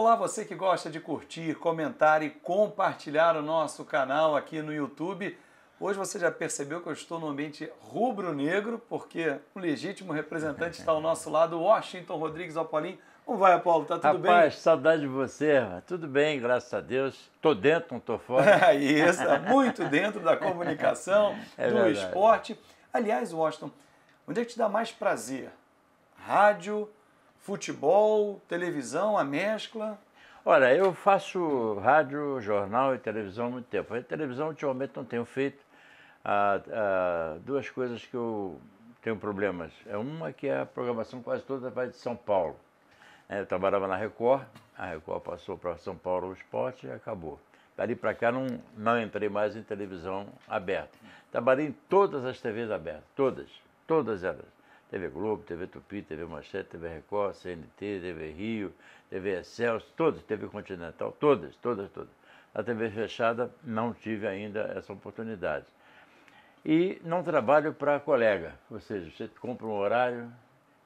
Olá, você que gosta de curtir, comentar e compartilhar o nosso canal aqui no YouTube. Hoje você já percebeu que eu estou no ambiente rubro-negro, porque o legítimo representante está ao nosso lado, Washington Rodrigues Apolim. Como vai, Paulo? Tá tudo Rapaz, bem? Rapaz, saudade de você. Tudo bem, graças a Deus. Tô dentro, não tô fora. É isso, é muito dentro da comunicação, é do verdade. esporte. Aliás, Washington, onde é que te dá mais prazer? Rádio, Futebol, televisão, a mescla? Olha, eu faço rádio, jornal e televisão há muito tempo. A televisão ultimamente não tenho feito ah, ah, duas coisas que eu tenho problemas. É uma que é a programação quase toda vai de São Paulo. É, eu trabalhava na Record, a Record passou para São Paulo o esporte e acabou. Dali para cá não, não entrei mais em televisão aberta. Trabalhei em todas as TVs abertas, todas, todas elas. TV Globo, TV Tupi, TV Manchete, TV Record, CNT, TV Rio, TV Excelsior, todas, TV Continental, todas, todas, todas. A TV fechada não tive ainda essa oportunidade. E não trabalho para colega, ou seja, você compra um horário,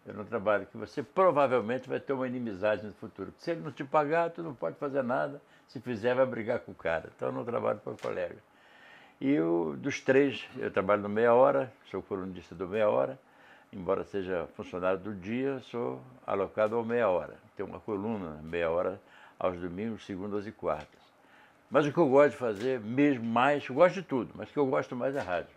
eu não trabalho que você provavelmente vai ter uma inimizade no futuro. Se ele não te pagar, tu não pode fazer nada, se fizer vai brigar com o cara. Então eu não trabalho para colega. E eu, dos três, eu trabalho no meia hora, sou colunista do meia hora, embora seja funcionário do dia, sou alocado ao meia hora. Tenho uma coluna meia hora aos domingos, segundas e quartas. Mas o que eu gosto de fazer, mesmo mais, eu gosto de tudo, mas o que eu gosto mais é rádio.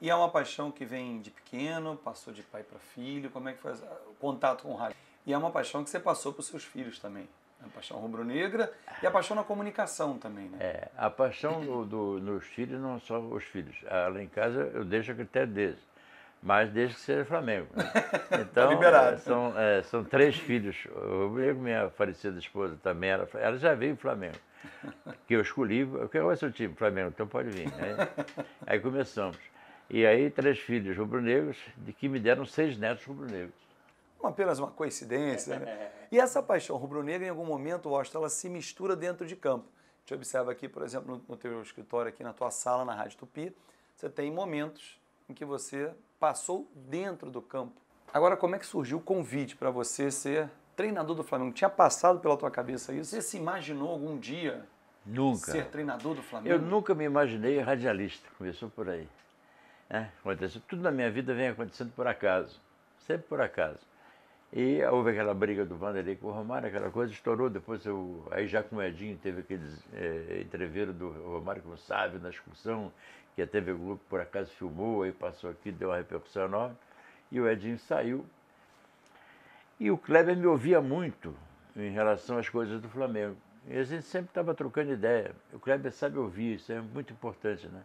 E é uma paixão que vem de pequeno, passou de pai para filho, como é que foi o contato com o rádio? E é uma paixão que você passou para os seus filhos também. Né? A paixão rubro-negra e a paixão na comunicação também, né? É, a paixão do, do, nos filhos, não só os filhos. Ah, lá em casa eu deixo a critério deles mas desde que seja Flamengo. Né? Então, tá é, são, é, são três filhos. O negro minha falecida esposa, também era. Ela já veio Flamengo. Que eu escolhi, qual é o seu time? Flamengo, então pode vir. Aí, né? aí começamos. E aí, três filhos rubro-negros, de que me deram seis netos rubro-negros. Apenas uma coincidência, né? E essa paixão rubro-negra, em algum momento, Washington, ela se mistura dentro de campo. A gente observa aqui, por exemplo, no, no teu escritório, aqui na tua sala, na Rádio Tupi, você tem momentos em que você passou dentro do campo. Agora, como é que surgiu o convite para você ser treinador do Flamengo? Tinha passado pela tua cabeça isso? Você se imaginou algum dia nunca. ser treinador do Flamengo? Eu nunca me imaginei radialista, começou por aí. É, aconteceu. Tudo na minha vida vem acontecendo por acaso, sempre por acaso. E houve aquela briga do Vanderlei com o Romário, aquela coisa estourou. Depois eu, aí já com o Edinho teve aqueles é, do Romário com o Sávio na excursão, que a TV Globo por acaso filmou, aí passou aqui, deu uma repercussão enorme, e o Edinho saiu. E o Kleber me ouvia muito em relação às coisas do Flamengo. E a gente sempre estava trocando ideia. O Kleber sabe ouvir, isso é muito importante, né?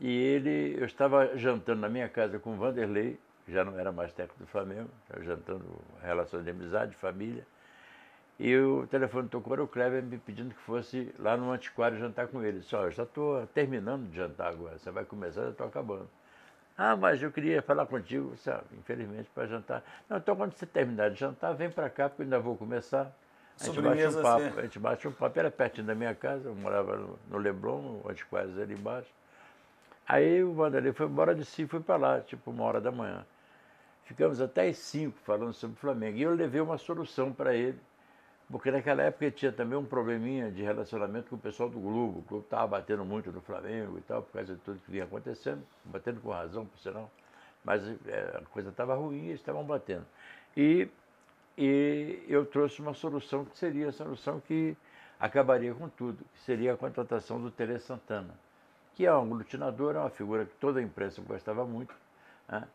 E ele, eu estava jantando na minha casa com o Vanderlei, já não era mais técnico do Flamengo, estava jantando relação de amizade, família. E o telefone tocou, era o Kleber me pedindo que fosse lá no antiquário jantar com ele. Ele disse, olha, já estou terminando de jantar agora, você vai começar, já estou acabando. Ah, mas eu queria falar contigo, sabe? Ah, infelizmente, para jantar. Não, então quando você terminar de jantar, vem para cá, porque eu ainda vou começar. A gente bate um papo, assim. a gente bate um papo. Era pertinho da minha casa, eu morava no, no Leblon, o antiquário ali embaixo. Aí o Vanderlei foi embora de si, foi para lá, tipo uma hora da manhã. Ficamos até às cinco falando sobre o Flamengo. E eu levei uma solução para ele porque naquela época tinha também um probleminha de relacionamento com o pessoal do Globo. O Globo estava batendo muito no Flamengo e tal, por causa de tudo que vinha acontecendo, batendo com razão, por sinal. Mas é, a coisa estava ruim e eles estavam batendo. E, e eu trouxe uma solução que seria a solução que acabaria com tudo, que seria a contratação do Tere Santana, que é um aglutinador, é uma figura que toda a imprensa gostava muito. Né?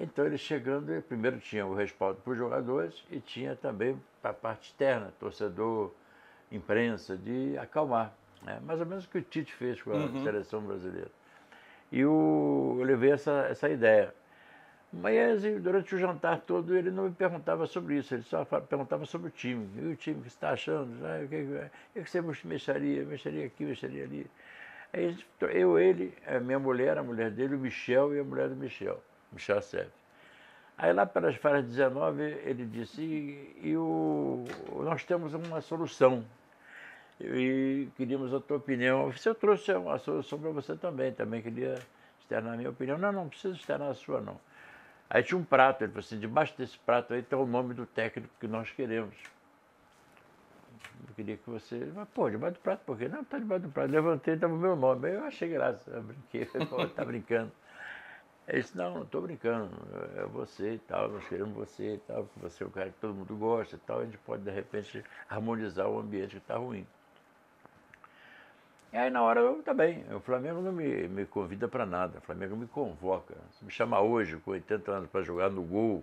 Então ele chegando, primeiro tinha o respaldo para os jogadores e tinha também para a parte externa, torcedor, imprensa, de acalmar. Né? Mais ou menos o que o Tite fez com a uhum. seleção brasileira. E o, eu levei essa, essa ideia. Mas durante o jantar todo ele não me perguntava sobre isso, ele só perguntava sobre o time. E o time que está achando? Ah, o, que, que você mexeria? Mexeria aqui, mexeria ali. Aí eu, ele, a minha mulher, a mulher dele, o Michel e a mulher do Michel. Michel Sérgio. Aí lá pelas férias 19 ele disse, e, e o, nós temos uma solução. E queríamos a tua opinião. Se eu trouxe uma solução para você também, também queria externar a minha opinião. Não, não precisa externar a sua, não. Aí tinha um prato, ele falou assim, debaixo desse prato aí está o nome do técnico que nós queremos. Eu queria que você. Mas, pô, debaixo do prato, por quê? Não, está debaixo do prato. Levantei, estava o meu nome. Aí eu achei graça, eu brinquei, está brincando. Ele é disse, não, não estou brincando, é você e tal, nós queremos você e tal, você é o cara que todo mundo gosta e tal, a gente pode de repente harmonizar o ambiente que está ruim. E aí na hora eu também, tá o Flamengo não me, me convida para nada, o Flamengo me convoca. Se me chamar hoje, com 80 anos, para jogar no gol,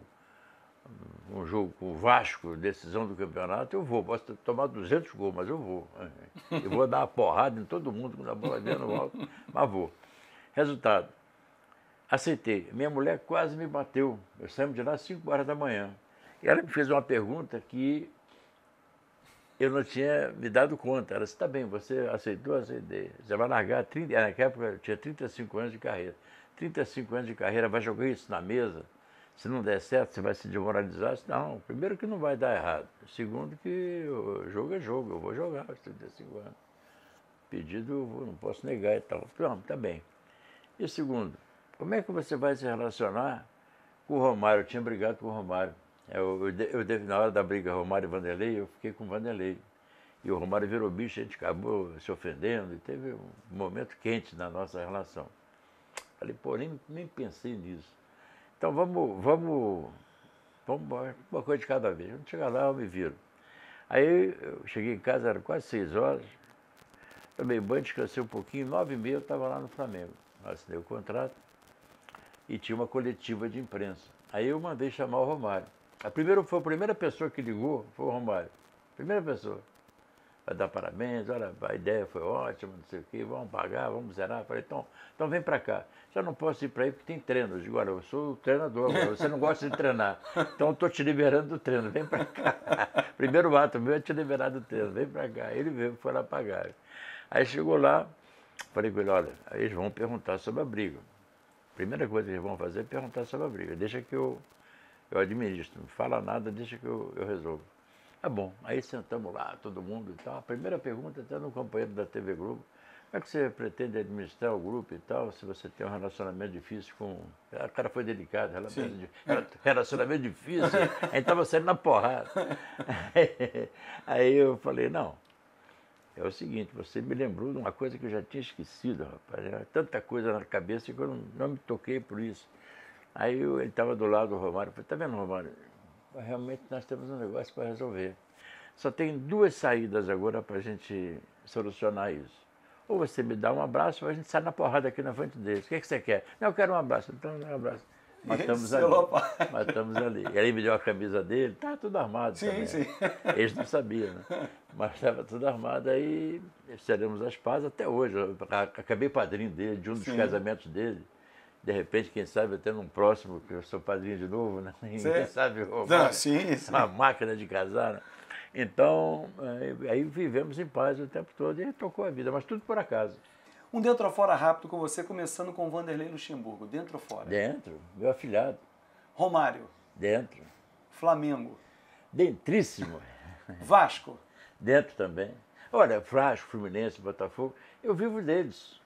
um jogo com o Vasco, decisão do campeonato, eu vou. Posso tomar 200 gols, mas eu vou. Eu vou dar uma porrada em todo mundo, quando a bola dentro no alto, mas vou. Resultado, aceitei. Minha mulher quase me bateu. Eu saí de lá às 5 horas da manhã. Ela me fez uma pergunta que eu não tinha me dado conta. Ela disse, tá bem, você aceitou, aceitei. Você vai largar, 30... É, naquela época eu tinha 35 anos de carreira. 35 anos de carreira, vai jogar isso na mesa? Se não der certo, você vai se desmoralizar? não, primeiro que não vai dar errado. Segundo que jogo é jogo, eu vou jogar aos 35 anos. Pedido, eu não posso negar e tal. Pronto, tá bem. E segundo, como é que você vai se relacionar com o Romário? Eu tinha brigado com o Romário. É, eu, eu, eu na hora da briga Romário e Vanderlei, eu fiquei com o Vanderlei. E o Romário virou bicho, a gente acabou se ofendendo e teve um momento quente na nossa relação. Falei, pô, nem, nem pensei nisso. Então vamos, vamos, vamos uma coisa de cada vez. Vamos chegar lá, eu me viro. Aí eu cheguei em casa, era quase seis horas. Tomei banho, descansei um pouquinho, nove e meia eu estava lá no Flamengo. Assinei o contrato e tinha uma coletiva de imprensa. Aí eu mandei chamar o Romário. A primeira, foi a primeira pessoa que ligou foi o Romário. Primeira pessoa. Vai dar parabéns, olha, a ideia foi ótima, não sei o quê, vamos pagar, vamos zerar. falei, então, então vem para cá. Já não posso ir para aí porque tem treino. Eu digo, olha, eu sou treinador, treinador, você não gosta de treinar. Então estou te liberando do treino, vem para cá. Primeiro ato meu é te liberar do treino, vem para cá. Ele veio, foi lá pagar. Aí chegou lá, falei com ele, olha, eles vão perguntar sobre a briga primeira coisa que eles vão fazer é perguntar sobre a briga. Deixa que eu, eu administro, não fala nada, deixa que eu, eu resolvo. Tá bom, aí sentamos lá, todo mundo e tal. A primeira pergunta é até no companheiro da TV Globo, como é que você pretende administrar o grupo e tal, se você tem um relacionamento difícil com. O cara foi delicado, relacionamento, relacionamento difícil, a gente estava saindo é na porrada. Aí eu falei, não, é o seguinte, você me lembrou de uma coisa que eu já tinha esquecido, rapaz. Era tanta coisa na cabeça que eu não, não me toquei por isso. Aí eu, ele estava do lado do Romário, eu falei, tá vendo, Romário? Realmente nós temos um negócio para resolver. Só tem duas saídas agora para a gente solucionar isso. Ou você me dá um abraço ou a gente sai na porrada aqui na frente deles. O que, é que você quer? Não, eu quero um abraço. Então, dá um abraço. Matamos ali. Matamos ali. E aí me deu a camisa dele, tá tudo armado. Sim, também. sim. Eles não sabiam, né? mas estava tudo armado. Aí seremos as pazes até hoje. Eu acabei padrinho dele, de um Sim. dos casamentos dele. De repente, quem sabe até num próximo, que eu sou padrinho de novo, né? Ninguém Quem é? sabe roubar Não, sim, sim. uma máquina de casar. Né? Então, aí vivemos em paz o tempo todo e tocou a vida, mas tudo por acaso. Um dentro ou fora rápido com você, começando com Vanderlei Luxemburgo. Dentro ou fora? Dentro, meu afilhado. Romário. Dentro. Flamengo. Dentríssimo. Vasco dentro também. Olha, Flávio, Fluminense, Botafogo, eu vivo deles.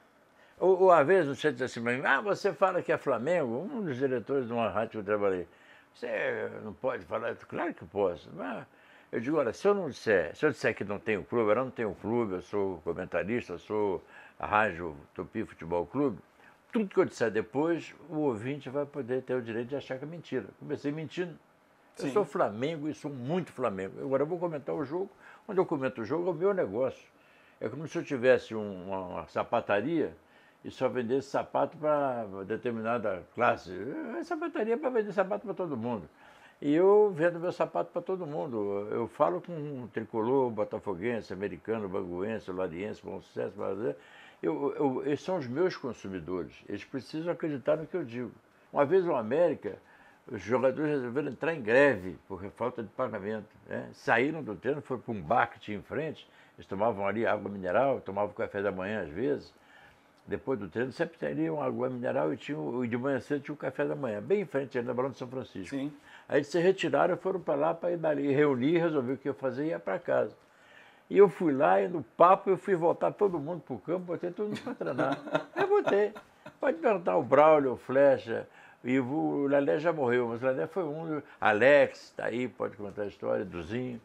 Ou, ou às vezes centro diz assim ah, você fala que é Flamengo, um dos diretores de uma rádio que eu trabalhei, você não pode falar, claro que posso, mas eu digo, olha, se eu não disser, se eu disser que não tenho clube, eu não tenho clube, eu sou comentarista, eu sou a rádio Tupi Futebol Clube, tudo que eu disser depois, o ouvinte vai poder ter o direito de achar que é mentira. Comecei mentindo. Sim. Eu sou Flamengo e sou muito Flamengo. Agora eu vou comentar o jogo. Quando eu comento o jogo é o meu negócio. É como se eu tivesse uma, uma sapataria e só vendesse sapato para determinada classe. É sapataria para vender sapato para todo mundo. E eu vendo meu sapato para todo mundo. Eu falo com um tricolor, botafoguense, americano, banguense, lariense, bom sucesso, brasileiro. Eu, eu, eles são os meus consumidores. Eles precisam acreditar no que eu digo. Uma vez o América os jogadores resolveram entrar em greve por falta de pagamento. Né? Saíram do treino, foram para um bar que tinha em frente, eles tomavam ali água mineral, tomavam café da manhã às vezes. Depois do treino, sempre teriam água mineral e, tinha, de manhã cedo tinha o café da manhã, bem em frente, ali na Barão de São Francisco. Sim. Aí eles se retiraram, foram para lá para ir dali, reunir, resolver o que ia fazer e ia para casa. E eu fui lá e no papo eu fui voltar todo mundo para o campo, botei todo mundo para treinar. Aí voltei. Pode perguntar o Braulio, o Flecha, e o Lelé já morreu, mas o Lelé foi um. Alex está aí, pode contar a história, Duzinho.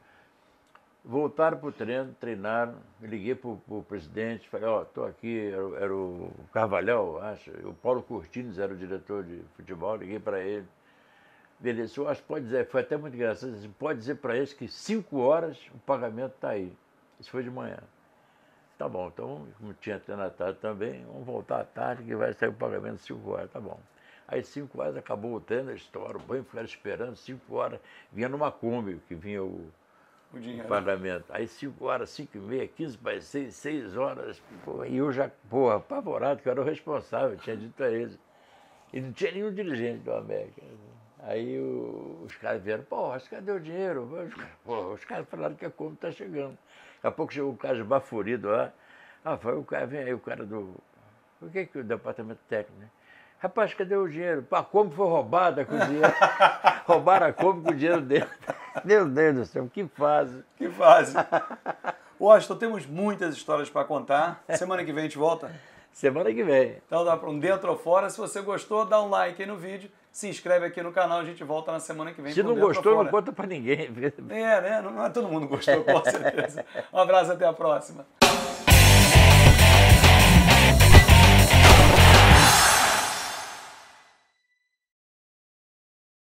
Voltaram para o treino, treinaram. Liguei para o presidente, falei: Ó, oh, estou aqui. Era, era, o Carvalhal, acho. O Paulo Cortines era o diretor de futebol. Liguei para ele. Beleza, eu acho que pode dizer, foi até muito engraçado. Pode dizer para eles que cinco horas o pagamento está aí. Isso foi de manhã. Tá bom, então, como tinha até na tarde também, vamos voltar à tarde que vai sair o pagamento cinco 5 horas, tá bom. Aí cinco horas acabou o tênis, estouraram o banho, ficaram esperando, cinco horas, vinha numa Kombi, que vinha o, o, o Aí cinco horas, cinco e meia, quinze, para seis horas, porra, e eu já, porra, apavorado, que eu era o responsável, tinha dito a eles. E não tinha nenhum dirigente do América. Aí o, os caras vieram, porra, cadê o dinheiro? Porra, os caras falaram que a Kombi está chegando. Daqui a pouco chegou o cara esbaforido lá. Ah, foi o cara, vem aí o cara do. O que é que o departamento técnico, né? Rapaz, cadê o dinheiro? A Kombi foi roubada com o dinheiro. Roubaram a Kombi com o dinheiro dele. Meu Deus do céu, que fase. Que fase. Washington, temos muitas histórias para contar. Semana que vem a gente volta? Semana que vem. Então dá para um dentro ou fora. Se você gostou, dá um like aí no vídeo, se inscreve aqui no canal, a gente volta na semana que vem. Se não gostou, não conta para ninguém. É, né? Não, não é todo mundo gostou, com certeza. Um abraço, até a próxima.